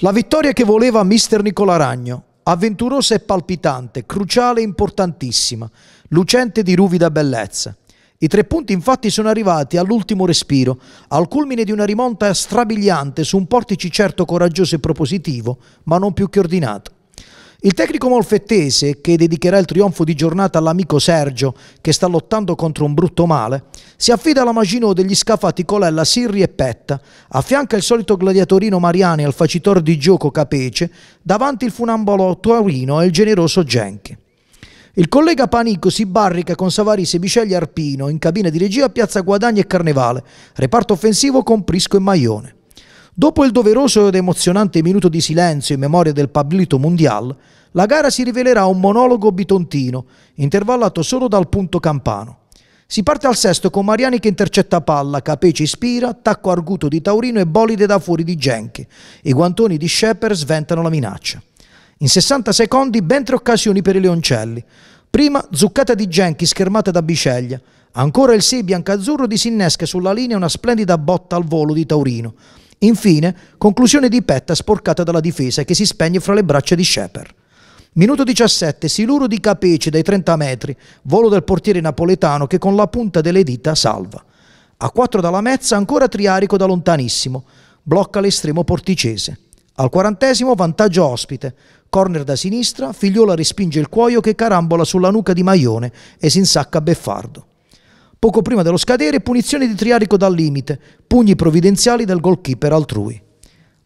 La vittoria che voleva mister Nicola Ragno, avventurosa e palpitante, cruciale e importantissima, lucente di ruvida bellezza. I tre punti infatti sono arrivati all'ultimo respiro, al culmine di una rimonta strabiliante su un portici certo coraggioso e propositivo, ma non più che ordinato. Il tecnico molfettese, che dedicherà il trionfo di giornata all'amico Sergio, che sta lottando contro un brutto male, si affida alla Maginot degli scafati Colella, Sirri e Petta, affianca il solito gladiatorino Mariani al facitor di gioco Capece, davanti il funambolo Taurino e il generoso Genchi. Il collega Panico si barrica con Savari Bicelli Arpino in cabina di regia a Piazza Guadagni e Carnevale, reparto offensivo con Prisco e Maione. Dopo il doveroso ed emozionante minuto di silenzio in memoria del Pablito Mundial, la gara si rivelerà un monologo bitontino, intervallato solo dal punto campano. Si parte al sesto con Mariani che intercetta palla, Capeci ispira, tacco arguto di Taurino e bolide da fuori di Genchi. I guantoni di Shepper sventano la minaccia. In 60 secondi ben tre occasioni per i leoncelli. Prima zuccata di Genchi schermata da Biceglia. Ancora il 6 biancazzurro disinnesca sulla linea una splendida botta al volo di Taurino. Infine, conclusione di Petta sporcata dalla difesa che si spegne fra le braccia di Shepard. Minuto 17, siluro di Capece dai 30 metri, volo del portiere napoletano che con la punta delle dita salva. A 4 dalla mezza ancora Triarico da lontanissimo, blocca l'estremo porticese. Al quarantesimo vantaggio ospite, corner da sinistra, Figliola respinge il cuoio che carambola sulla nuca di Maione e si insacca Beffardo. Poco prima dello scadere, punizione di Triarico dal limite, pugni provvidenziali del goalkeeper altrui.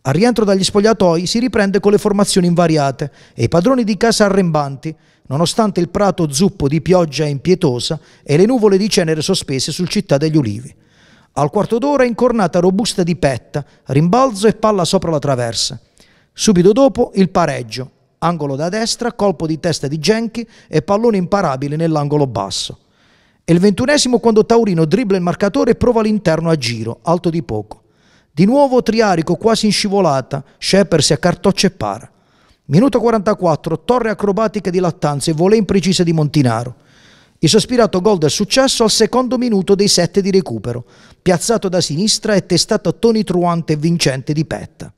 Al rientro dagli spogliatoi si riprende con le formazioni invariate e i padroni di casa arrembanti, nonostante il prato zuppo di pioggia impietosa e le nuvole di cenere sospese sul città degli ulivi. Al quarto d'ora incornata robusta di petta, rimbalzo e palla sopra la traversa. Subito dopo il pareggio, angolo da destra, colpo di testa di Genchi e pallone imparabile nell'angolo basso. E il ventunesimo quando Taurino dribbla il marcatore e prova l'interno a giro, alto di poco. Di nuovo Triarico quasi in scivolata, Shepard si accartoccia e para. Minuto 44, torre acrobatica di Lattanza e volée imprecise di Montinaro. Il sospirato gol del successo al secondo minuto dei sette di recupero, piazzato da sinistra e testato Tony Truante e vincente di Petta.